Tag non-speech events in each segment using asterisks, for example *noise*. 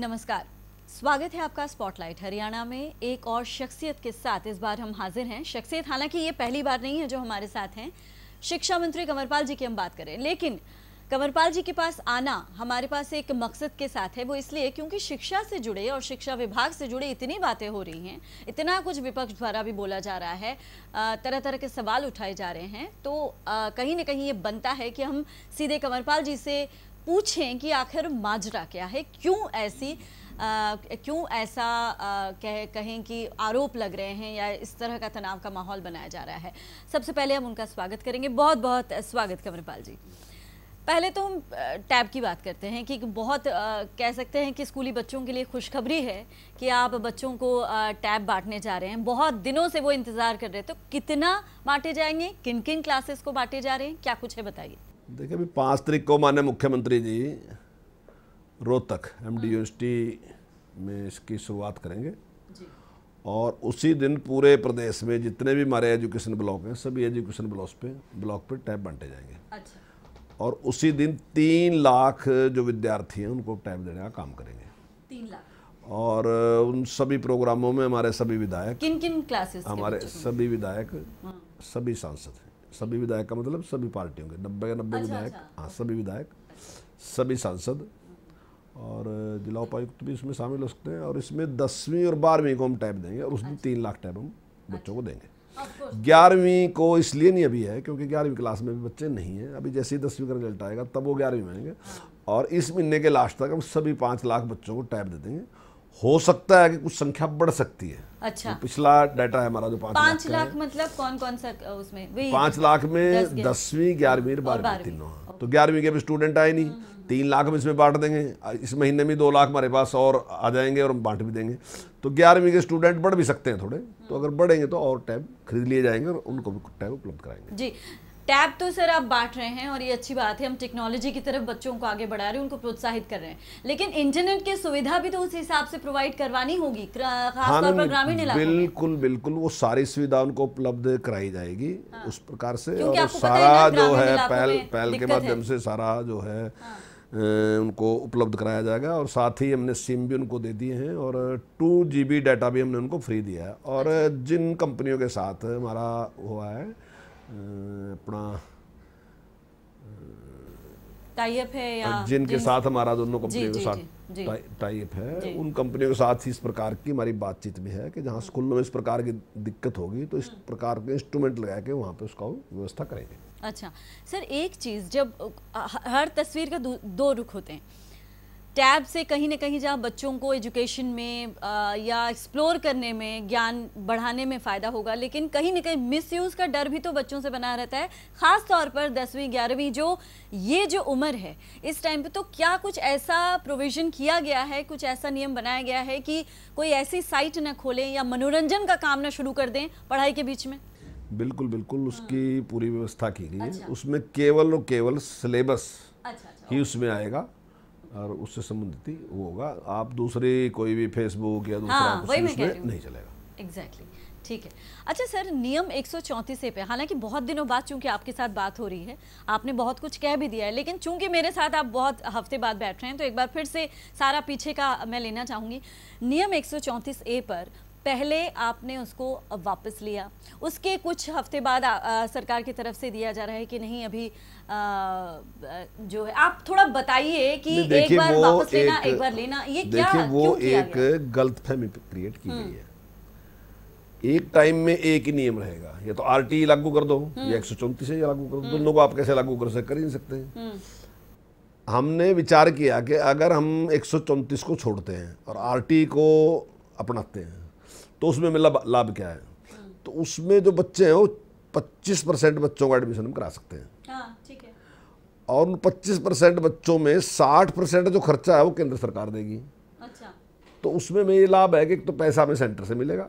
नमस्कार स्वागत है आपका स्पॉटलाइट हरियाणा में एक और शख्सियत के साथ इस बार हम हाजिर हैं शख्सियत हालांकि ये पहली बार नहीं है जो हमारे साथ हैं शिक्षा मंत्री कंवरपाल जी की हम बात करें लेकिन कंवरपाल जी के पास आना हमारे पास एक मकसद के साथ है वो इसलिए क्योंकि शिक्षा से जुड़े और शिक्षा विभाग से जुड़े इतनी बातें हो रही हैं इतना कुछ विपक्ष द्वारा भी बोला जा रहा है तरह तरह के सवाल उठाए जा रहे हैं तो कहीं ना कहीं ये बनता है कि हम सीधे कंवरपाल जी से पूछें कि आखिर माजरा क्या है क्यों ऐसी आ, क्यों ऐसा आ, कह, कहें कि आरोप लग रहे हैं या इस तरह का तनाव का माहौल बनाया जा रहा है सबसे पहले हम उनका स्वागत करेंगे बहुत बहुत स्वागत कंवरपाल जी पहले तो हम टैब की बात करते हैं कि बहुत आ, कह सकते हैं कि स्कूली बच्चों के लिए खुशखबरी है कि आप बच्चों को टैब बांटने जा रहे हैं बहुत दिनों से वो इंतज़ार कर रहे थे तो कितना बांटे जाएंगे किन किन क्लासेस को बांटे जा रहे हैं क्या कुछ है बताइए देखिए अभी पाँच तारीख को माने मुख्यमंत्री ji Rohtak M D university में इसकी शुरुआत करेंगे और उसी दिन पूरे प्रदेश में जितने भी हमारे एजुकेशन ब्लॉक हैं सभी एजुकेशन ब्लॉक पे ब्लॉक पे टैब बांटे जाएंगे अच्छा। और उसी दिन तीन लाख जो विद्यार्थी हैं उनको टैब देने का काम करेंगे तीन लाख और उन सभी प्रोग्रामों में हमारे सभी विधायक किन किन क्लासेस हमारे सभी विधायक हाँ। सभी सांसद हैं सभी विधायक का मतलब सभी पार्टियों के नब्बे का नब्बे अच्छा, विधायक अच्छा। हाँ सभी विधायक सभी सांसद और जिला उपायुक्त भी इसमें शामिल हो सकते हैं और इसमें दसवीं और बारहवीं को हम टैप देंगे और उस दिन अच्छा। तीन लाख टैप हम बच्चों को देंगे ग्यारहवीं को इसलिए नहीं अभी है क्योंकि ग्यारहवीं क्लास में भी बच्चे नहीं हैं अभी जैसे ही दसवीं का रिजल्ट आएगा तब वो ग्यारहवीं में आएंगे हाँ। और इस महीने के लास्ट तक हम सभी पाँच लाख बच्चों को टैप दे देंगे हो सकता है कि कुछ संख्या बढ़ सकती है अच्छा तो पिछला डाटा है हमारा जो पांच लाख, लाख मतलब कौन कौन सा उसमें पांच लाख में दसवीं ग्यारहवीं बारहवीं तीनों तो ग्यारहवीं के अभी स्टूडेंट आए नहीं हम्म। तीन लाख में इसमें बांट देंगे इस महीने में दो लाख हमारे पास और आ जाएंगे और हम बांट भी देंगे तो ग्यारहवीं के स्टूडेंट बढ़ भी सकते हैं थोड़े तो अगर बढ़ेंगे तो और टैब खरीद लिए जाएंगे और उनको भी टैब उपलब्ध कराएंगे जी टैब तो सर आप बांट रहे हैं और ये अच्छी बात है हम टेक्नोलॉजी की तरफ बच्चों को आगे बढ़ा रहे हैं उनको प्रोत्साहित कर रहे हैं लेकिन इंटरनेट की सुविधा भी तो उस हिसाब से प्रोवाइड करवानी होगी खासतौर हाँ, पर ग्रामीण इलाकों बिल्कुल बिल्कुल वो सारी सुविधा उनको उपलब्ध कराई जाएगी हाँ। उस प्रकार से और सारा जो है पहल पहल के माध्यम से सारा जो है हाँ। उनको उपलब्ध कराया जाएगा और साथ ही हमने सिम भी उनको दे दिए हैं और टू जी डाटा भी हमने उनको फ्री दिया है और अच्छा। जिन कंपनियों के साथ हमारा हुआ है अपना टाइप है या जिनके साथ हमारा दोनों कंपनियों के साथ टाइप है उन कंपनियों के साथ ही इस प्रकार की हमारी बातचीत में है कि जहाँ हम्म। स्कूलों में इस प्रकार की दिक्कत होगी तो इस हम्म। प्रकार के इंस्ट्रूमेंट लगा के वहाँ पे उसका व्यवस्था करेंगे अच्छा सर एक चीज़ जब हर तस्वीर का दो रुख होते हैं टैब से कहीं ना कहीं जहाँ बच्चों को एजुकेशन में आ, या एक्सप्लोर करने में ज्ञान बढ़ाने में फ़ायदा होगा लेकिन कहीं ना कहीं मिसयूज़ का डर भी तो बच्चों से बना रहता है ख़ास तौर पर दसवीं ग्यारहवीं जो ये जो उम्र है इस टाइम पे तो क्या कुछ ऐसा प्रोविज़न किया गया है कुछ ऐसा नियम बनाया गया है कि कोई ऐसी साइट ना खोलें या मनोरंजन का काम ना शुरू कर दें पढ़ाई के बीच में बिल्कुल बिल्कुल हाँ। उसकी पूरी व्यवस्था की गई है अच्छा। उसमें केवल और केवल सिलेबस अच्छा, अच्छा, ही उसमें आएगा और उससे संबंधित ही वो होगा आप दूसरे कोई भी फेसबुक या दूसरा हाँ, वही मैं कह रही नहीं चलेगा एग्जैक्टली exactly. ठीक है अच्छा सर नियम एक सौ ए पे हालांकि बहुत दिनों बाद चूंकि आपके साथ बात हो रही है आपने बहुत कुछ कह भी दिया है लेकिन चूंकि मेरे साथ आप बहुत हफ्ते बाद बैठ रहे हैं तो एक बार फिर से सारा पीछे का मैं लेना चाहूंगी नियम एक सौ ए पर पहले आपने उसको वापस लिया उसके कुछ हफ्ते बाद आ, आ, सरकार की तरफ से दिया जा रहा है कि नहीं अभी आ, जो है आप थोड़ा बताइए कि एक बार वापस लेना एक, बार लेना ये क्या वो एक फहमी क्रिएट की गई हम्म। है एक टाइम में एक ही नियम रहेगा या तो आर लागू कर दो या हम्म। एक सौ चौंतीस लागू कर दो दोनों को तो हम्म। आप कैसे लागू कर सकते कर ही नहीं सकते हमने विचार किया कि अगर हम एक सौ चौंतीस को छोड़ते हैं और आर को अपनाते हैं तो उसमें मेरा लाभ क्या है तो उसमें जो बच्चे हैं वो पच्चीस परसेंट बच्चों का एडमिशन हम करा सकते हैं हाँ, ठीक है और उन पच्चीस परसेंट बच्चों में साठ परसेंट जो खर्चा है वो केंद्र सरकार देगी अच्छा तो उसमें में ये लाभ है कि एक तो पैसा हमें सेंटर से मिलेगा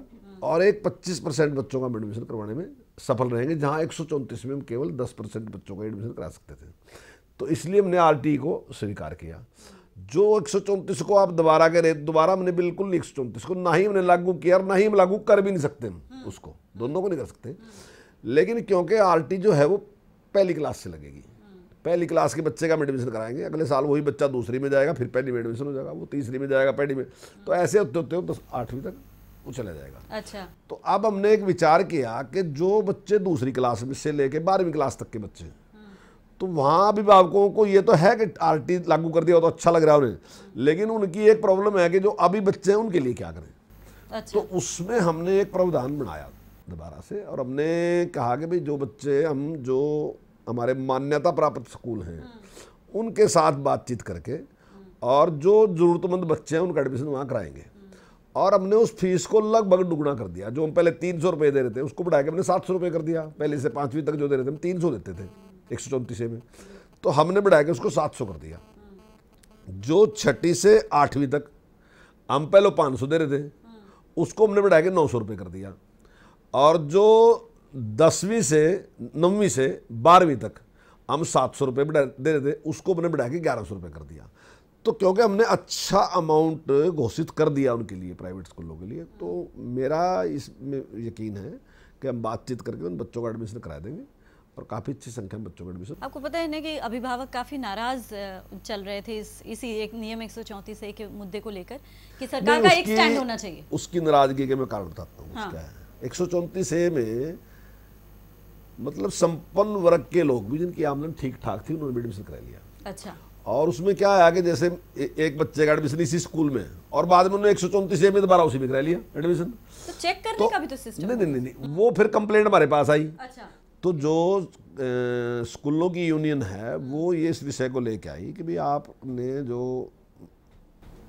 और एक पच्चीस परसेंट बच्चों का एडमिशन करवाने में सफल रहेंगे जहाँ एक सौ चौंतीस में हम केवल दस परसेंट बच्चों का एडमिशन करा सकते थे तो इसलिए हमने आर को स्वीकार किया जो एक सौ चौंतीस को आप दोबारा करें दोबारा हमने बिल्कुल एक सौ चौंतीस को ना ही हमने लागू किया और ना ही हम लागू कर भी नहीं सकते हम हम्म। उसको दोनों को नहीं कर सकते लेकिन क्योंकि टी जो है वो पहली क्लास से लगेगी हम्म। पहली क्लास के बच्चे का हम एडमिशन कराएंगे अगले साल वही बच्चा दूसरी में जाएगा फिर पहली में एडमिशन हो जाएगा वो तीसरी में जाएगा पहली में तो ऐसे होते होते हो बस आठवीं तक वो चला जाएगा अच्छा तो अब हमने एक विचार किया कि जो बच्चे दूसरी क्लास में से लेके बारहवीं क्लास तक के बच्चे तो वहाँ अभिभावकों को ये तो है कि आर लागू कर दिया तो अच्छा लग रहा है उन्हें लेकिन उनकी एक प्रॉब्लम है कि जो अभी बच्चे हैं उनके लिए क्या करें अच्छा। तो उसमें हमने एक प्रावधान बनाया दोबारा से और हमने कहा कि भाई जो बच्चे हम जो हमारे मान्यता प्राप्त स्कूल हैं हम्म। उनके साथ बातचीत करके हम्म। और जो ज़रूरतमंद बच्चे हैं उनका एडमिशन वहाँ कराएंगे हम्म। और हमने उस फीस को लगभग दुगुना कर दिया जो हम पहले तीन सौ रुपये दे रहे थे उसको बढ़ा के हमने सात सौ रुपये कर दिया पहले से पाँचवीं तक जो दे रहे थे हम तीन सौ देते थे एक सौ चौंतीस में तो हमने बढ़ा के उसको सात सौ कर दिया जो छठी से आठवीं तक हम पहले पाँच सौ दे रहे थे उसको हमने बढ़ाया के नौ सौ रुपये कर दिया और जो दसवीं से नौवीं से बारहवीं तक हम सात सौ रुपये दे रहे थे उसको हमने बढ़ाया के ग्यारह सौ रुपये कर दिया तो क्योंकि हमने अच्छा अमाउंट घोषित कर दिया उनके लिए प्राइवेट स्कूलों के लिए तो मेरा इसमें यकीन है कि हम बातचीत करके उन बच्चों का एडमिशन करा देंगे और काफ़ी अच्छी संख्या में बच्चों का एडमिशन आपको पता है ना कि अभिभावक काफ़ी नाराज चल रहे थे इस इसी एक नियम एक सौ चौंतीस के मुद्दे को लेकर कि सरकार का एक स्टैंड होना चाहिए उसकी नाराजगी के मैं कारण बताता हूँ हाँ। है एक सौ चौंतीस में मतलब संपन्न वर्ग के लोग भी जिनकी आमदन ठीक ठाक थी उन्होंने एडमिशन करा लिया अच्छा और उसमें क्या आया कि जैसे एक बच्चे का एडमिशन इसी स्कूल में और बाद में उन्होंने एक सौ चौंतीस में दोबारा उसी में करा लिया एडमिशन तो चेक करने तो, का भी तो सिस्टम नहीं नहीं नहीं वो फिर कंप्लेंट हमारे पास आई अच्छा। तो जो स्कूलों की यूनियन है वो ये इस विषय को लेके आई कि भाई आपने जो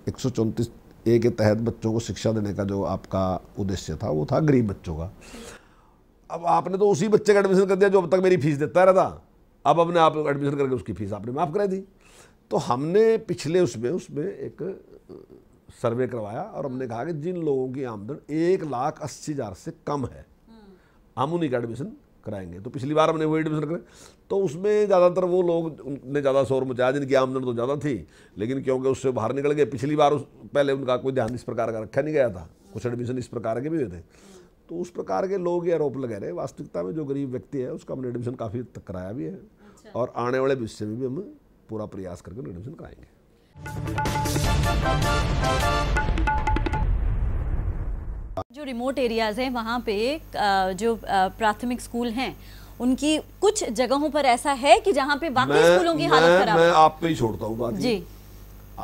एक सौ चौंतीस ए के तहत बच्चों को शिक्षा देने का जो आपका उद्देश्य था वो था गरीब बच्चों का अब आपने तो उसी बच्चे का एडमिशन कर दिया जो अब तक मेरी फीस देता रहता अब अपने आप एडमिशन करके उसकी फीस आपने माफ़ करा दी तो हमने पिछले उसमें उसमें एक सर्वे करवाया और हमने कहा कि जिन लोगों की आमदन एक लाख अस्सी हज़ार से कम है हम्म। हम उन्हीं का एडमिशन कराएंगे तो पिछली बार हमने वही एडमिशन कराए तो उसमें ज़्यादातर वो लोग उनने ज़्यादा शोर मचाया जिनकी आमदन तो ज़्यादा थी लेकिन क्योंकि उससे बाहर निकल गए पिछली बार उस पहले उनका कोई ध्यान इस प्रकार का रखा नहीं गया था कुछ एडमिशन इस प्रकार के भी हुए थे तो उस प्रकार के लोग ये आरोप लगा रहे वास्तविकता में जो गरीब व्यक्ति है उसका हमने एडमिशन काफ़ी कराया भी है अच्छा। और आने वाले भविष्य में भी हम पूरा प्रयास करके एडमिशन कराएंगे जो रिमोट एरियाज़ हैं वहाँ पे जो प्राथमिक स्कूल हैं उनकी कुछ जगहों पर ऐसा है कि जहाँ पे बाकी स्कूलों की हालत खराब मैं आप पे ही छोड़ता हूँ जी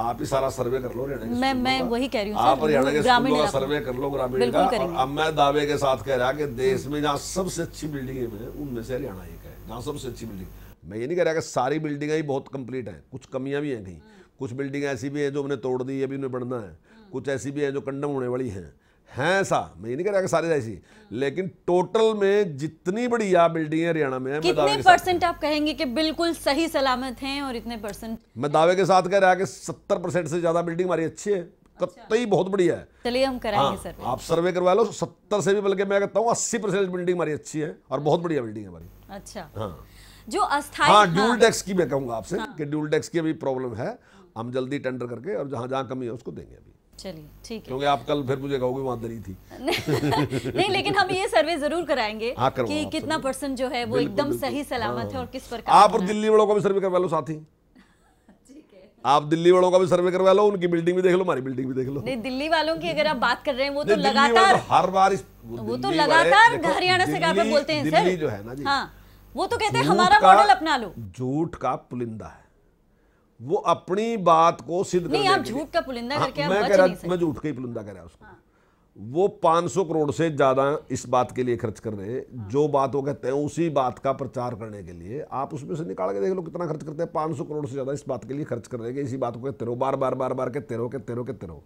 आप ही सारा सर्वे कर लो मैं मैं वही कह रही हूँ आप हरियाणा के स्कूलों का सर्वे कर लो ग्रामीण का अब मैं दावे के साथ कह रहा कि देश में जहाँ सबसे अच्छी बिल्डिंग है उनमें से हरियाणा एक है जहाँ सबसे अच्छी बिल्डिंग मैं ये नहीं कह रहा कि सारी बिल्डिंगें ही बहुत कंप्लीट हैं कुछ कमियां भी हैं कहीं हाँ। कुछ बिल्डिंग ऐसी भी हैं जो हमने तोड़ दी अभी उन्हें बढ़ना है हाँ। कुछ ऐसी भी हैं जो कंडम होने वाली हैं हैं सा मैं ये नहीं कह रहा कि सारे ऐसी लेकिन टोटल में जितनी बड़ी या बिल्डिंग हरियाणा में कितने परसेंट आप कहेंगे कि बिल्कुल सही सलामत हैं और इतने परसेंट मैं दावे के साथ कह रहा कि सत्तर परसेंट से ज्यादा बिल्डिंग हमारी अच्छी है अच्छा। कतई बहुत बढ़िया है चलिए हम कराएंगे हाँ, सर्वे आप सर्वे करवा लो सत्तर से भी बल्कि मैं कहता हूँ अस्सी परसेंट बिल्डिंग हमारी अच्छी है और बहुत बढ़िया बिल्डिंग है हमारी अच्छा हाँ जो अस्थाई हाँ ड्यूल हाँ। टैक्स की मैं कहूंगा आपसे हाँ। कि ड्यूल डेक्स की अभी प्रॉब्लम है हम जल्दी टेंडर करके और जहाँ जहाँ कमी है उसको देंगे अभी चलिए ठीक है क्योंकि आप कल फिर मुझे कहोगे वहां दरी थी *laughs* नहीं लेकिन हम ये सर्वे जरूर कराएंगे हाँ, कि कितना परसेंट जो है वो एकदम सही सलामत है हाँ। और किस पर आप और दिल्ली वालों का भी सर्वे करवा लो साथी *laughs* आप दिल्ली वालों का भी सर्वे करवा लो उनकी बिल्डिंग भी देख लो हमारी बिल्डिंग भी देख लो नहीं दिल्ली वालों की अगर आप बात कर रहे हैं वो तो लगातार तो हर बार वो तो लगातार हरियाणा से बोलते हैं दिल्ली जो है ना जी हाँ, वो तो कहते हैं हमारा मॉडल अपना लो झूठ का पुलिंदा है वो अपनी बात को सिद्ध नहीं आप झूठ का पुलिंदा हाँ, करके मैं कह रहा मैं झूठ का ही पुलिंदा कह रहा उसको हाँ। वो 500 करोड़ से ज़्यादा इस बात के लिए खर्च कर रहे हैं हाँ। जो बात वो कहते हैं उसी बात का प्रचार करने के लिए आप उसमें से निकाल के देख लो कितना खर्च करते हैं सौ करोड़ से ज़्यादा इस बात के लिए खर्च कर रहे हैं इसी बात को कहते रहो बार बार बार बार कहते रहो कहते रहो कहते रहो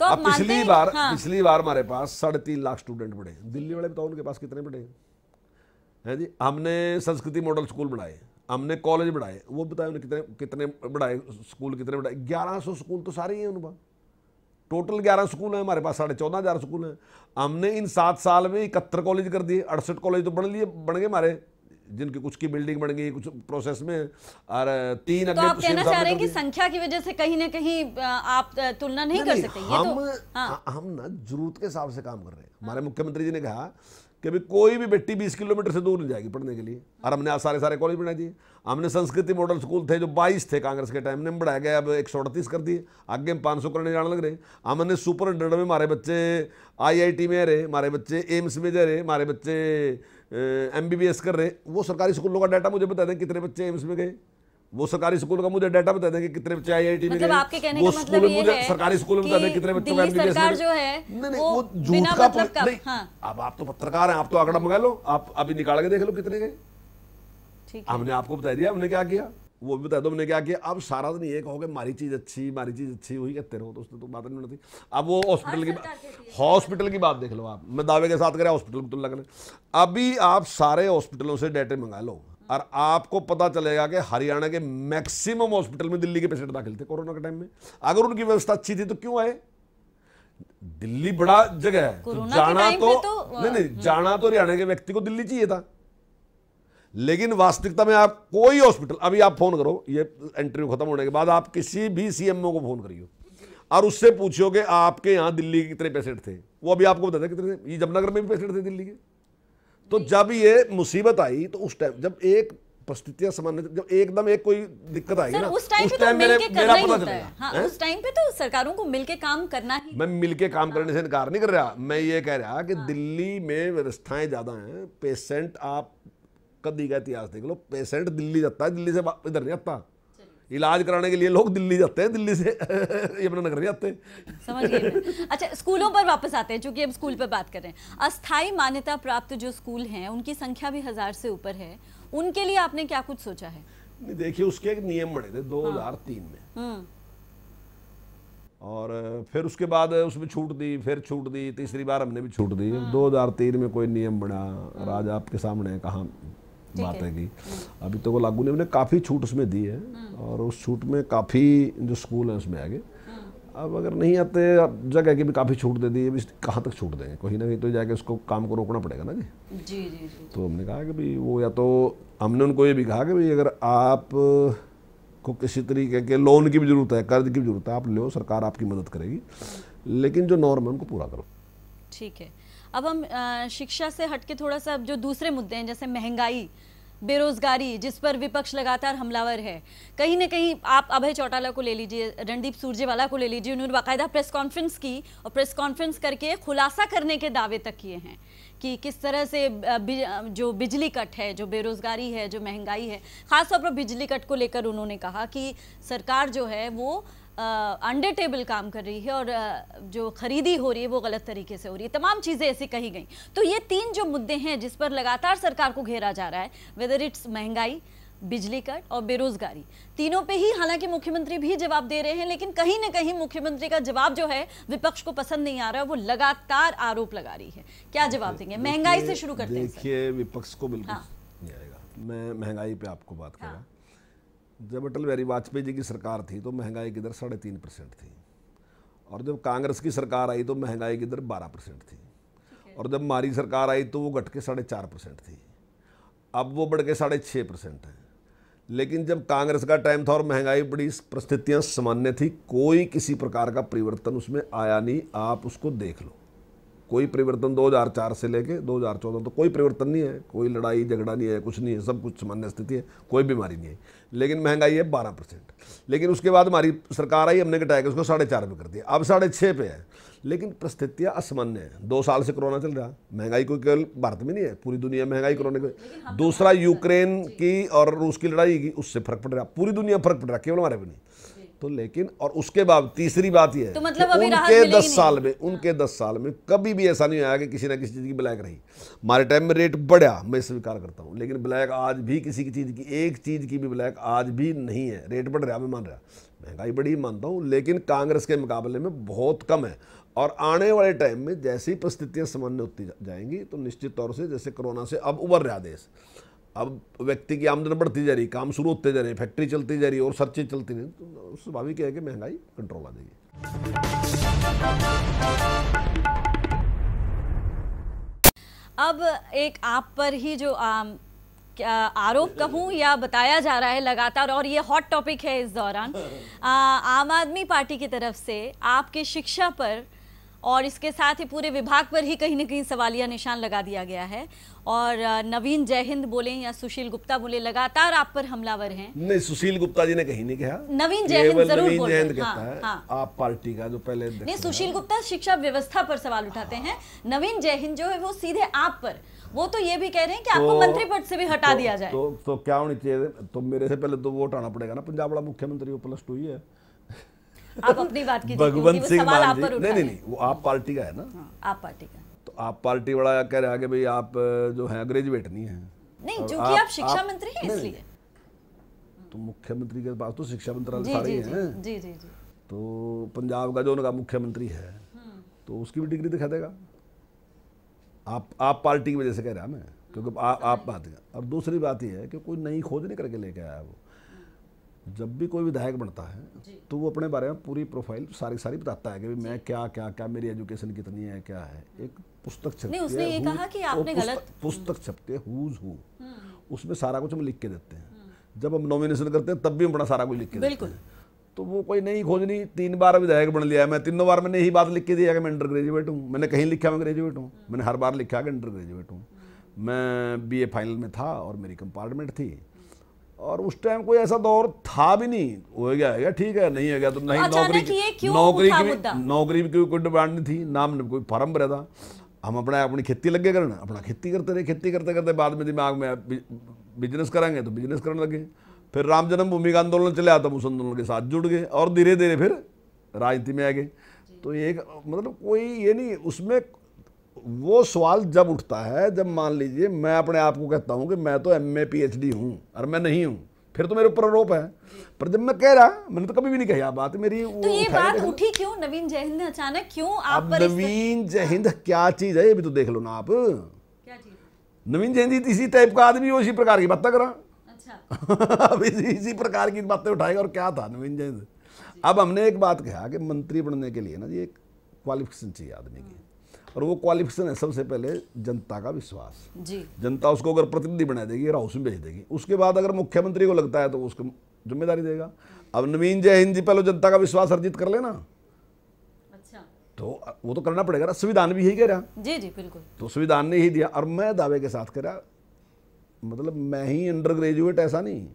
तो अब पिछली बार हाँ। पिछली बार हमारे पास साढ़े तीन लाख स्टूडेंट बढ़े दिल्ली वाले बताओ उनके पास कितने पढ़े हैं जी हमने संस्कृति मॉडल स्कूल बनाए हमने कॉलेज बढ़ाए वो बताए उन्हें कितने कितने बढ़ाए स्कूल कितने बढ़ाए ग्यारह सौ स्कूल तो सारे ही हैं उन पास टोटल ग्यारह स्कूल हैं हमारे पास साढ़े चौदह हज़ार स्कूल हैं हमने इन सात साल में इकहत्तर कॉलेज कर दिए अड़सठ कॉलेज तो बन लिए बन गए हमारे जिनकी कुछ की बिल्डिंग बन गई कुछ प्रोसेस में और तीन तो आप कहना चाह रहे हैं तो कि संख्या की वजह से कहीं ना कहीं आप तुलना नहीं, नहीं कर सकते तो- हम तो, हाँ। हम ना जरूरत के हिसाब से काम कर रहे हैं हमारे मुख्यमंत्री जी ने कहा कि अभी कोई भी बेटी बीस किलोमीटर से दूर नहीं जाएगी पढ़ने के लिए और हमने आज सारे सारे कॉलेज बनाए दिए हमने संस्कृति मॉडल स्कूल थे जो बाईस थे कांग्रेस के टाइम ने बढ़ाया गया अब एक सौ अड़तीस कर दिए आगे हम पाँच सौ करने जाने लग रहे हैं हमने सुपर हंड्रेड में हमारे बच्चे आईआईटी में रहे हमारे बच्चे एम्स में जा रहे हमारे बच्चे एम कर रहे वो सरकारी स्कूलों का डाटा मुझे बता दें कितने बच्चे एम्स में गए वो सरकारी स्कूल का मुझे डाटा बता देंगे कितने बच्चे आई आई टी में मतलब आपके कहने का मतलब मुझे है सरकारी स्कूल में बता दें कितने बच्चों का सरकार जो है नहीं नहीं वो झूठ का मतलब नहीं हाँ। अब आप तो पत्रकार हैं आप तो आंकड़ा मंगा लो आप अभी निकाल के देख लो कितने गए हमने आपको बता दिया हमने क्या किया वो भी बता दो हमने क्या किया अब सारा दिन ये कहोगे मारी चीज़ अच्छी मारी चीज़ अच्छी वही कहते रहो तो उसने तो बात नहीं थी अब वो हॉस्पिटल की हॉस्पिटल की बात देख लो आप मैं दावे के साथ करें हॉस्पिटल को तुम लग अभी आप सारे हॉस्पिटलों से डाटे मंगा लो और आपको पता चलेगा कि हरियाणा के मैक्सिमम हॉस्पिटल में दिल्ली के पेशेंट दाखिल थे कोरोना के टाइम में अगर उनकी व्यवस्था अच्छी थी तो क्यों आए दिल्ली बड़ा जगह है तो जाना तो, तो नहीं नहीं हम्म। जाना तो हरियाणा के व्यक्ति को दिल्ली चाहिए था लेकिन वास्तविकता में आप कोई हॉस्पिटल अभी आप फोन करो ये इंटरव्यू खत्म होने के बाद आप किसी भी सीएमओ को फोन करियो और उससे पूछियो कि आपके यहां दिल्ली के कितने पेशेंट थे वो अभी आपको बता दें कितने ये जमनगर में भी पेशेंट थे दिल्ली के तो जब ये मुसीबत आई तो उस टाइम जब एक परिस्थितियां सामान्य जब एकदम एक कोई दिक्कत आई ना उस टाइम तो मेरा पता चलेगा हाँ, उस टाइम पे तो सरकारों को मिलके काम करना ही मैं मिलके काम करने से इनकार नहीं कर रहा मैं ये कह रहा कि हाँ। दिल्ली में व्यवस्थाएं ज्यादा हैं पेशेंट आप कदी का इतिहास देख लो पेशेंट दिल्ली जाता है दिल्ली से इधर नहीं आता इलाज कराने के लिए लोग दिल्ली जाते हैं दिल्ली से *laughs* ये अपना नगर जाते हैं समझ गए अच्छा स्कूलों पर वापस आते हैं चूंकि हम स्कूल पर बात कर रहे हैं अस्थाई मान्यता प्राप्त जो स्कूल हैं उनकी संख्या भी हज़ार से ऊपर है उनके लिए आपने क्या कुछ सोचा है नहीं देखिए उसके एक नियम बने थे दो 2003 हाँ। में हम्म। और फिर उसके बाद उसमें छूट दी फिर छूट दी तीसरी बार हमने भी छूट दी 2003 हाँ। में कोई नियम बना हाँ। राज आपके सामने कहा बात है कि हम्म। अभी तो वो लागू नहीं हमने काफ़ी छूट उसमें दी है हम्म। और उस छूट में काफ़ी जो स्कूल है उसमें आगे हम्म। अब अगर नहीं आते जगह की भी काफ़ी छूट दे दी कहाँ तक छूट देंगे कहीं ना कहीं तो जाके उसको काम को रोकना पड़ेगा ना जी जी जी, जी। तो हमने कहा कि भाई वो या तो हमने उनको ये भी कहा कि भाई अगर आप को किसी तरीके के लोन की भी ज़रूरत है कर्ज की भी ज़रूरत है आप लो सरकार आपकी मदद करेगी लेकिन जो नॉर्म है उनको पूरा करो ठीक है अब हम शिक्षा से हटके थोड़ा सा जो दूसरे मुद्दे हैं जैसे महंगाई बेरोजगारी जिस पर विपक्ष लगातार हमलावर है कहीं ना कहीं आप अभय चौटाला को ले लीजिए रणदीप सुरजेवाला को ले लीजिए उन्होंने बाकायदा प्रेस कॉन्फ्रेंस की और प्रेस कॉन्फ्रेंस करके खुलासा करने के दावे तक किए हैं कि किस तरह से जो बिजली कट है जो बेरोजगारी है जो महंगाई है खासतौर पर बिजली कट को लेकर उन्होंने कहा कि सरकार जो है वो अंडर टेबल काम कर रही है और आ, जो खरीदी हो रही है वो गलत तरीके से हो रही है तमाम चीज़ें ऐसी कही गई तो ये तीन जो मुद्दे हैं जिस पर लगातार सरकार को घेरा जा रहा है वेदर इट्स महंगाई बिजली कट और बेरोजगारी तीनों पे ही हालांकि मुख्यमंत्री भी जवाब दे रहे हैं लेकिन कहीं ना कहीं मुख्यमंत्री का जवाब जो है विपक्ष को पसंद नहीं आ रहा है वो लगातार आरोप लगा रही है क्या जवाब देंगे महंगाई से शुरू करते हैं देखिए विपक्ष को बिल्कुल हाँ। नहीं आएगा मैं महंगाई पे आपको बात हाँ। हूँ जब अटल बिहारी वाजपेयी जी की सरकार थी तो महंगाई की दर साढ़े तीन परसेंट थी और जब कांग्रेस की सरकार आई तो महंगाई की दर बारह परसेंट थी और जब हमारी सरकार आई तो वो घट के साढ़े चार परसेंट थी अब वो बढ़ के साढ़े छः परसेंट है लेकिन जब कांग्रेस का टाइम था और महंगाई बड़ी परिस्थितियाँ सामान्य थी कोई किसी प्रकार का परिवर्तन उसमें आया नहीं आप उसको देख लो कोई परिवर्तन 2004 से लेके 2014 तो कोई परिवर्तन नहीं है कोई लड़ाई झगड़ा नहीं है कुछ नहीं है सब कुछ सामान्य स्थिति है कोई बीमारी नहीं है लेकिन महंगाई है बारह परसेंट लेकिन उसके बाद हमारी सरकार आई हमने घटाया उसको साढ़े चार में कर दिया अब साढ़े छः पे है लेकिन परिस्थितियाँ असामान्य हैं दो साल से कोरोना चल रहा महंगाई कोई केवल भारत में नहीं है पूरी दुनिया महंगाई कोरोना की दूसरा तो- यूक्रेन की और रूस की लड़ाई की उससे फर्क पड़ रहा पूरी दुनिया फर्क पड़ रहा केवल हमारे भी नहीं तो लेकिन और उसके बाद तीसरी बात यह है तो मतलब अभी उनके दस साल में उनके हाँ। दस साल में कभी भी ऐसा नहीं आया कि किसी ना किसी चीज़ की ब्लैक रही हमारे टाइम में रेट बढ़ा मैं स्वीकार करता हूँ लेकिन ब्लैक आज भी किसी की चीज़ की एक चीज़ की भी ब्लैक आज भी नहीं है रेट बढ़ रहा मैं मान रहा महंगाई बढ़ी मानता हूँ लेकिन कांग्रेस के मुकाबले में बहुत कम है और आने वाले टाइम में जैसी परिस्थितियाँ सामान्य होती जाएंगी तो निश्चित तौर से जैसे कोरोना से अब उबर रहा देश अब व्यक्ति की आमदन बढ़ती जा रही काम शुरू होते जा रहे फैक्ट्री चलती जा रही और सर्चें चलती रही तो स्वाभाविक है कि महंगाई कंट्रोल आ जाएगी अब एक आप पर ही जो आम, आरोप कहूं या बताया जा रहा है लगातार और ये हॉट टॉपिक है इस दौरान *laughs* आ, आम आदमी पार्टी की तरफ से आपके शिक्षा पर और इसके साथ ही पूरे विभाग पर ही कहीं ना कहीं सवालिया निशान लगा दिया गया है और नवीन जय हिंद बोले या सुशील गुप्ता बोले लगातार आप पर हमलावर हैं नहीं सुशील गुप्ता जी ने कहीं नहीं कहा नवीन जयहिंद जरूर नवीन जयहिंद कहता हाँ, है हाँ। आप पार्टी का जो पहले नहीं सुशील गुप्ता शिक्षा व्यवस्था पर सवाल उठाते हैं नवीन जय हिंद जो है वो सीधे आप पर वो तो ये भी कह रहे हैं कि आपको तो- मंत्री पद से भी हटा तो- दिया जाए तो-, तो, क्या होनी चाहिए तो मेरे से पहले तो वो हटाना पड़ेगा ना पंजाब वाला मुख्यमंत्री प्लस टू ही है भगवंत सिंह मान जी नहीं नहीं नहीं वो आप पार्टी का है ना हाँ, आप पार्टी का तो आप पार्टी वाला कह रहे है कि भाई आप जो है ग्रेजुएट नहीं है नहीं क्योंकि आप शिक्षा मंत्री हैं इसलिए तो मुख्यमंत्री के पास तो शिक्षा मंत्रालय सारे हैं जी जी जी तो पंजाब का जो उनका मुख्यमंत्री है हम्म। तो उसकी भी डिग्री दिखा देगा आप आप पार्टी की वजह से कह रहा मैं क्योंकि आ, आप बात और दूसरी बात यह है कि कोई नई खोज नहीं करके लेके आया वो जब भी कोई विधायक बनता है तो वो अपने बारे में पूरी प्रोफाइल सारी सारी बताता है कि मैं क्या क्या क्या मेरी एजुकेशन कितनी है क्या है एक पुस्तक छपती है उसने ये कहा कि आपने गलत पुस्तक छपती है हुज हु हम्म। उसमें सारा कुछ हम लिख के देते हैं हम्म। जब हम नॉमिनेशन करते हैं तब भी हम अपना सारा कुछ लिख के देते हैं तो वो कोई नहीं खोजनी तीन बार विधायक बन लिया है मैं तीनों बार मैंने यही बात लिख के दिया कि मैं अंडर ग्रेजुएट हूँ मैंने कहीं लिखा मैं ग्रेजुएट हूँ हम्म। मैंने हर बार लिखा कि अंडर ग्रेजुएट हूँ मैं बीए फाइनल में था और मेरी कंपार्टमेंट थी और उस टाइम कोई ऐसा दौर था भी नहीं हो गया है ठीक है नहीं है गया तो नहीं नौकरी की नौकरी की नौकरी की कोई डिमांड नहीं थी नाम कोई फॉर्म भरा था हम अपना अपनी खेती लगे करना अपना खेती करते रहे खेती करते करते बाद में दिमाग में बिजनेस करेंगे तो बिजनेस करने लगे फिर राम जन्मभूमि का आंदोलन चले आता उस आंदोलन के साथ जुड़ गए और धीरे धीरे फिर राजनीति में आ गए तो एक मतलब कोई ये नहीं उसमें वो सवाल जब उठता है जब मान लीजिए मैं अपने आप को कहता हूँ कि मैं तो M A P H D हूँ और मैं नहीं हूँ फिर तो मेरे ऊपर आरोप है पर जब मैं कह रहा मैंने तो कभी भी नहीं कही बात मेरी तो ये बात उठी क्यों नवीन हिंद अचानक क्यों आप पर नवीन हिंद क्या चीज़ है ये भी तो देख लो ना आप नवीन हिंद इसी टाइप का आदमी हो इसी प्रकार की बातें करा अच्छा *laughs* इसी प्रकार की बातें उठाएगा और क्या था नवीन हिंद अब हमने एक बात कहा कि मंत्री बनने के लिए ना ये क्वालिफिकेशन चाहिए आदमी की और वो क्वालिफिकेशन है सबसे पहले जनता का विश्वास जी जनता उसको अगर प्रतिनिधि बना देगी हाउस में भेज देगी उसके बाद अगर मुख्यमंत्री को लगता है तो उसको जिम्मेदारी देगा अब नवीन जय हिंद जी पहले जनता का विश्वास अर्जित कर लेना अच्छा तो वो तो करना पड़ेगा संविधान भी यही कह रहा जी जी बिल्कुल तो संविधान ने ही दिया और मैं दावे के साथ कह रहा मतलब मैं ही अंडर ग्रेजुएट ऐसा नहीं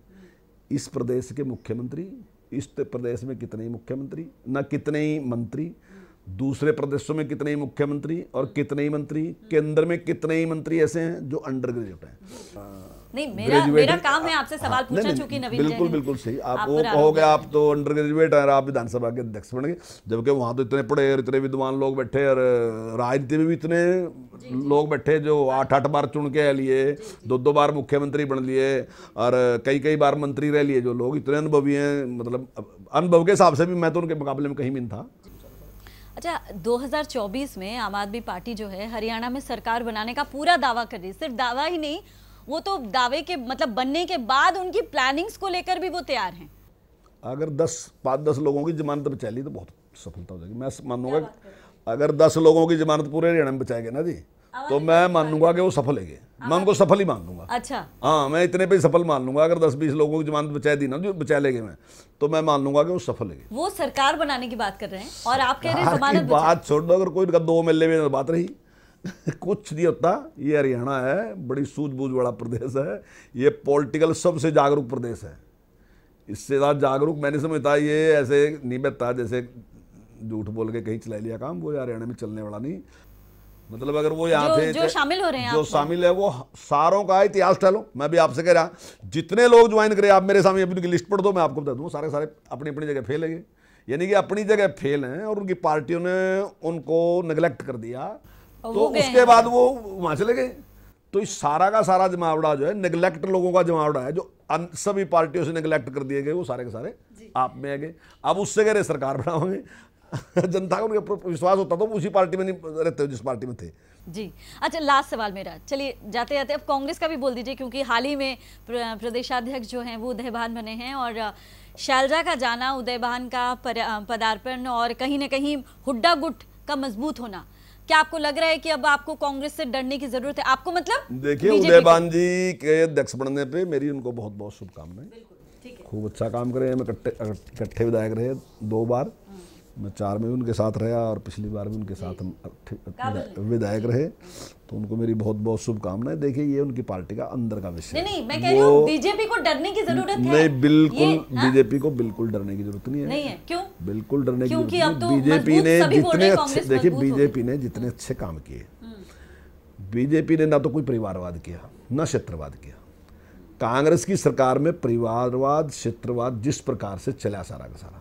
इस प्रदेश के मुख्यमंत्री इस प्रदेश में कितने ही मुख्यमंत्री न कितने ही मंत्री दूसरे प्रदेशों में कितने ही मुख्यमंत्री और कितने ही मंत्री केंद्र में कितने ही मंत्री ऐसे हैं जो अंडर ग्रेजुएट हैं नहीं मेरा मेरा काम है आपसे हाँ, सवाल नवीन बिल्कुल बिल्कुल सही आप, आप वो कहोगे आप तो अंडर ग्रेजुएट और आप विधानसभा के अध्यक्ष बनेंगे जबकि वहां तो इतने पढ़े और इतने विद्वान लोग बैठे और राजनीति में भी इतने लोग बैठे जो आठ आठ बार चुन के लिए दो दो बार मुख्यमंत्री बन लिए और कई कई बार मंत्री रह लिए जो लोग इतने अनुभवी हैं मतलब अनुभव के हिसाब से भी मैं तो उनके मुकाबले में कहीं भी था अच्छा 2024 में आम आदमी पार्टी जो है हरियाणा में सरकार बनाने का पूरा दावा कर रही है सिर्फ दावा ही नहीं वो तो दावे के मतलब बनने के बाद उनकी प्लानिंग्स को लेकर भी वो तैयार हैं अगर दस पाँच दस लोगों की जमानत बचा ली तो बहुत सफलता हो जाएगी मैं मानूंगा अगर दस लोगों की जमानत पूरे हरियाणा में बचाएंगे ना जी तो मैं मानूंगा कि वो सफल है हाँ, मैं हाँ। उनको सफल ही मान लूंगा अच्छा हाँ मैं इतने पे सफल मान लूंगा अगर दस बीस लोगों की जमानत बचा दी ना जो बचा लेंगे मैं तो मैं मान लूंगा कि वो सफल है वो सरकार बनाने की बात कर रहे हैं और आप कह रहे हैं जमानत बात छोड़ दो अगर कोई दो एम में बात रही *laughs* कुछ नहीं होता ये हरियाणा है बड़ी सूझबूझ वाला प्रदेश है ये पोलिटिकल सबसे जागरूक प्रदेश है इससे ज़्यादा जागरूक मैंने समझता ये ऐसे नहीं बता जैसे झूठ बोल के कहीं चला लिया काम वो हरियाणा में चलने वाला नहीं मतलब अगर वो यहाँ थे जो शामिल हो रहे हैं जो शामिल है वो सारों का इतिहास टहलो मैं भी आपसे कह रहा जितने लोग ज्वाइन करे आप मेरे सामने अपनी लिस्ट पढ़ दो मैं आपको बता दूँ सारे सारे अपनी अपनी जगह फेल है यानी कि अपनी जगह फेल हैं और उनकी पार्टियों ने उनको निगलेक्ट कर दिया तो उसके बाद वो वहाँ चले गए तो इस सारा का सारा जमावड़ा जो है निगलेक्ट लोगों का जमावड़ा है जो सभी पार्टियों से निगलेक्ट कर दिए गए वो सारे के सारे आप में आ गए अब उससे कह रहे सरकार बनाओगे *laughs* जनता का उनके विश्वास होता तो उसी पार्टी में नहीं रहते जिस पार्टी में थे जी अच्छा लास्ट सवाल मेरा चलिए जाते जाते अब कांग्रेस का भी बोल दीजिए क्योंकि हाल ही में प्रदेशाध्यक्ष जो हैं वो उदयभान बने हैं और शैलजा का जाना उदयभान का पदार्पण और कहीं ना कहीं हुड्डा गुट का मजबूत होना क्या आपको लग रहा है कि अब आपको कांग्रेस से डरने की जरूरत है आपको मतलब देखिए उदयभान जी के अध्यक्ष बनने पर मेरी उनको बहुत बहुत शुभकामनाएं खूब अच्छा काम करे हैं इकट्ठे विधायक रहे दो बार मैं चार में उनके साथ रहा और पिछली बार भी उनके साथ विधायक रहे तो उनको मेरी बहुत बहुत शुभकामनाएं देखिए ये उनकी पार्टी का अंदर का विषय नहीं नहीं मैं कह रही बीजेपी को डरने की जरूरत है नहीं बिल्कुल हाँ? बीजेपी को बिल्कुल डरने की जरूरत नहीं है नहीं है क्यों बिल्कुल डरने की जरूरत नहीं तो बीजेपी ने जितने अच्छे देखिए बीजेपी ने जितने अच्छे काम किए हम्म। बीजेपी ने ना तो कोई परिवारवाद किया ना क्षेत्रवाद किया कांग्रेस की सरकार में परिवारवाद क्षेत्रवाद जिस प्रकार से चला सारा का सारा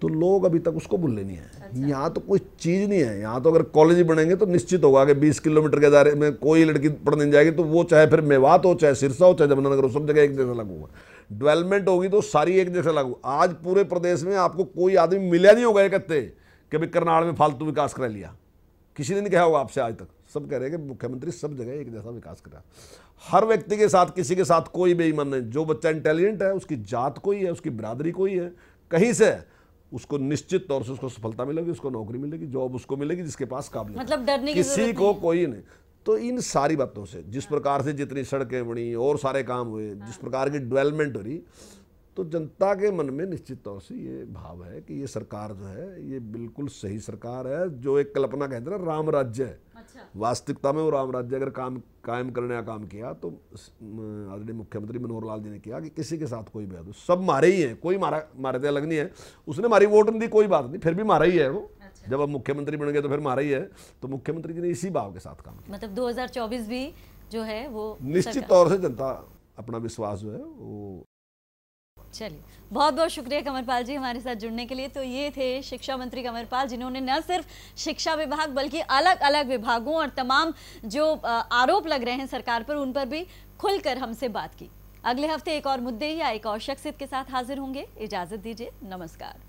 तो लोग अभी तक उसको भूलने नहीं है अच्छा। यहाँ तो कोई चीज़ नहीं है यहाँ तो अगर कॉलेज बनेंगे तो निश्चित होगा कि 20 किलोमीटर के दायरे में कोई लड़की पढ़ने जाएगी तो वो चाहे फिर मेवात हो चाहे सिरसा हो चाहे जमुनानगर हो सब जगह एक जैसा लागू होगा डेवलपमेंट होगी तो सारी एक जैसा लागू आज पूरे प्रदेश में आपको कोई आदमी मिला नहीं होगा कहते कि भाई करनाल में फालतू विकास करा लिया किसी ने नहीं कहा होगा आपसे आज तक सब कह रहे हैं कि मुख्यमंत्री सब जगह एक जैसा विकास करा हर व्यक्ति के साथ किसी के साथ कोई बेईमान नहीं जो बच्चा इंटेलिजेंट है उसकी जात कोई है उसकी बरादरी कोई है कहीं से है उसको निश्चित तौर से उसको सफलता मिलेगी उसको नौकरी मिलेगी जॉब उसको मिलेगी जिसके पास काबिल मतलब डरने की किसी को कोई नहीं तो इन सारी बातों से जिस हाँ। प्रकार से जितनी सड़कें बनी और सारे काम हुए जिस हाँ। प्रकार की डेवलपमेंट हो रही तो जनता के मन में निश्चित तौर से ये भाव है कि ये सरकार जो है ये बिल्कुल सही सरकार है जो एक कल्पना कहते ना राम राज्य है अच्छा। वास्तविकता में वो राम राज्य अगर काम कायम करने का काम किया तो आदरणीय मुख्यमंत्री मनोहर लाल जी ने किया कि किसी के साथ कोई भेद सब मारे ही हैं कोई मारा मारे थे अलग नहीं है उसने मारी वोट नहीं दी कोई बात नहीं फिर भी मारा ही है वो अच्छा। जब अब मुख्यमंत्री बन गए तो फिर मारा ही है तो मुख्यमंत्री जी ने इसी भाव के साथ काम किया मतलब दो भी जो है वो निश्चित तौर से जनता अपना विश्वास जो है वो चलिए बहुत बहुत शुक्रिया कमरपाल जी हमारे साथ जुड़ने के लिए तो ये थे शिक्षा मंत्री कमरपाल जिन्होंने न सिर्फ शिक्षा विभाग बल्कि अलग अलग विभागों और तमाम जो आरोप लग रहे हैं सरकार पर उन पर भी खुलकर हमसे बात की अगले हफ्ते एक और मुद्दे या एक और शख्सियत के साथ हाजिर होंगे इजाजत दीजिए नमस्कार